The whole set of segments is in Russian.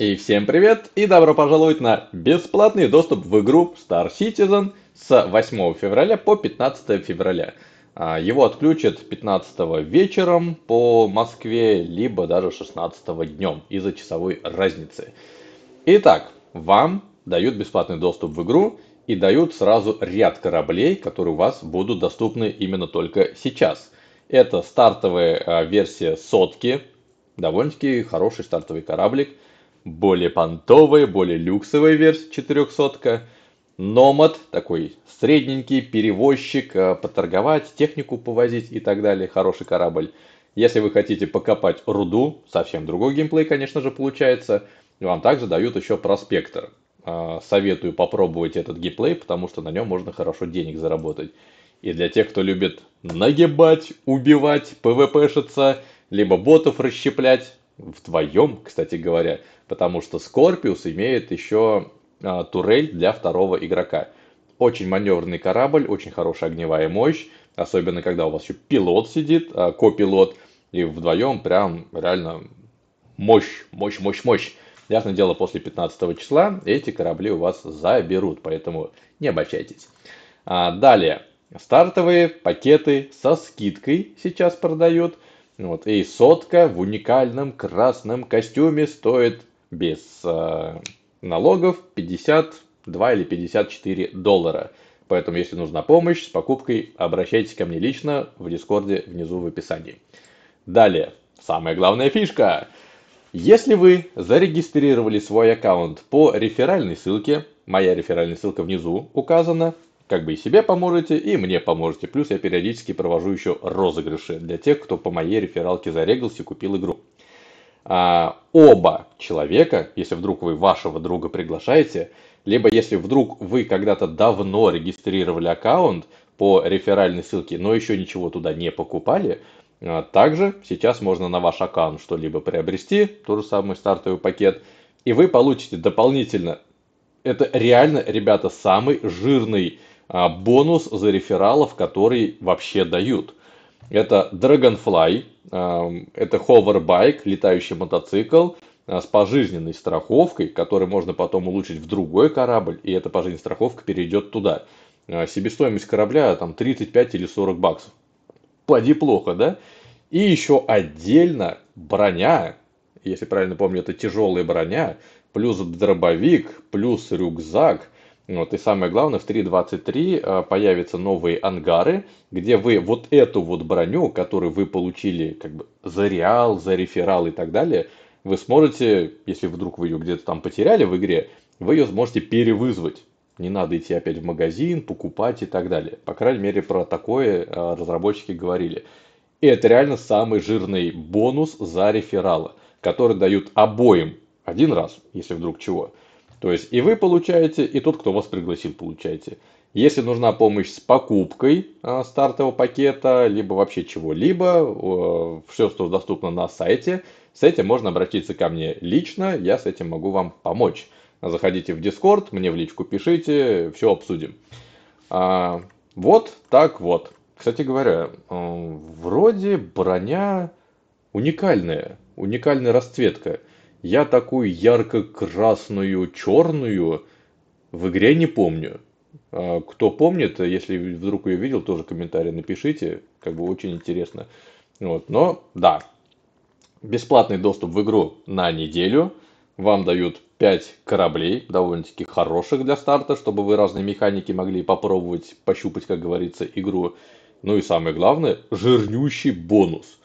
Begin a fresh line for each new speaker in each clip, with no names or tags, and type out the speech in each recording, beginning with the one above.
И всем привет и добро пожаловать на бесплатный доступ в игру Star Citizen с 8 февраля по 15 февраля. А, его отключат 15 вечером по Москве, либо даже 16 днем из-за часовой разницы. Итак, вам дают бесплатный доступ в игру и дают сразу ряд кораблей, которые у вас будут доступны именно только сейчас. Это стартовая а, версия сотки, довольно-таки хороший стартовый кораблик – более понтовая, более люксовая версия 400 ка Номад, такой средненький перевозчик, э, поторговать, технику повозить и так далее, хороший корабль. Если вы хотите покопать руду, совсем другой геймплей, конечно же, получается. Вам также дают еще проспектор. Э, советую попробовать этот геймплей, потому что на нем можно хорошо денег заработать. И для тех, кто любит нагибать, убивать, пвпшиться, либо ботов расщеплять, вдвоем, кстати говоря, потому что Скорпиус имеет еще а, турель для второго игрока. Очень маневренный корабль, очень хорошая огневая мощь, особенно когда у вас еще пилот сидит, а, копилот, и вдвоем прям реально мощь, мощь, мощь, мощь. Ясное дело, после 15 числа эти корабли у вас заберут, поэтому не обольщайтесь. А, далее, стартовые пакеты со скидкой сейчас продают – ну вот, и сотка в уникальном красном костюме стоит без э, налогов 52 или 54 доллара. Поэтому, если нужна помощь с покупкой, обращайтесь ко мне лично в Дискорде внизу в описании. Далее, самая главная фишка. Если вы зарегистрировали свой аккаунт по реферальной ссылке, моя реферальная ссылка внизу указана, как бы и себе поможете, и мне поможете. Плюс я периодически провожу еще розыгрыши для тех, кто по моей рефералке зарегался и купил игру. А, оба человека, если вдруг вы вашего друга приглашаете, либо если вдруг вы когда-то давно регистрировали аккаунт по реферальной ссылке, но еще ничего туда не покупали, а, также сейчас можно на ваш аккаунт что-либо приобрести, тот же самый стартовый пакет, и вы получите дополнительно это реально, ребята, самый жирный а, бонус за рефералов, который вообще дают. Это Dragonfly, а, это Hoverbike, летающий мотоцикл а, с пожизненной страховкой, который можно потом улучшить в другой корабль, и эта пожизненная страховка перейдет туда. Себестоимость корабля там 35 или 40 баксов. Поди плохо, да? И еще отдельно броня, если правильно помню, это тяжелая броня, плюс дробовик, плюс рюкзак – вот, и самое главное, в 3.23 а, появятся новые ангары, где вы вот эту вот броню, которую вы получили как бы за реал, за реферал и так далее, вы сможете, если вдруг вы ее где-то там потеряли в игре, вы ее сможете перевызвать. Не надо идти опять в магазин, покупать и так далее. По крайней мере, про такое а, разработчики говорили. И это реально самый жирный бонус за рефералы, который дают обоим один раз, если вдруг чего – то есть и вы получаете, и тот, кто вас пригласил, получаете. Если нужна помощь с покупкой э, стартового пакета, либо вообще чего-либо, э, все, что доступно на сайте, с этим можно обратиться ко мне лично, я с этим могу вам помочь. Заходите в Discord, мне в личку пишите, все обсудим. А, вот так вот. Кстати говоря, э, вроде броня уникальная, уникальная расцветка – я такую ярко-красную, черную в игре не помню. А, кто помнит, если вдруг ее видел, тоже комментарий напишите. Как бы очень интересно. Вот. Но да, бесплатный доступ в игру на неделю. Вам дают 5 кораблей, довольно-таки хороших для старта, чтобы вы разные механики могли попробовать, пощупать, как говорится, игру. Ну и самое главное, жирнющий бонус.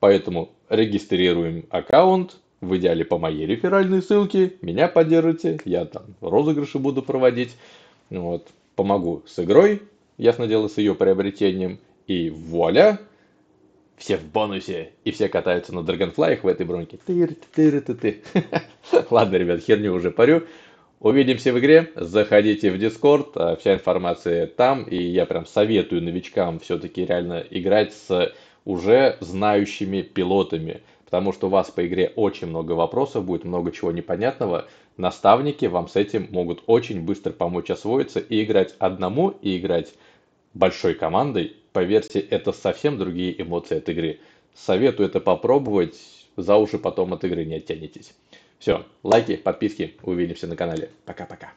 Поэтому регистрируем аккаунт, в идеале по моей реферальной ссылке, меня поддержите, я там розыгрыши буду проводить, вот, помогу с игрой, ясно дело, с ее приобретением, и вуаля, все в бонусе, и все катаются на Dragonfly в этой бронке. Тыр -ты -ты Ладно, ребят, херню уже парю. Увидимся в игре, заходите в Discord, а вся информация там, и я прям советую новичкам все-таки реально играть с уже знающими пилотами – потому что у вас по игре очень много вопросов, будет много чего непонятного. Наставники вам с этим могут очень быстро помочь освоиться и играть одному, и играть большой командой. Поверьте, это совсем другие эмоции от игры. Советую это попробовать, за уши потом от игры не оттянетесь. Все, лайки, подписки, увидимся на канале. Пока-пока.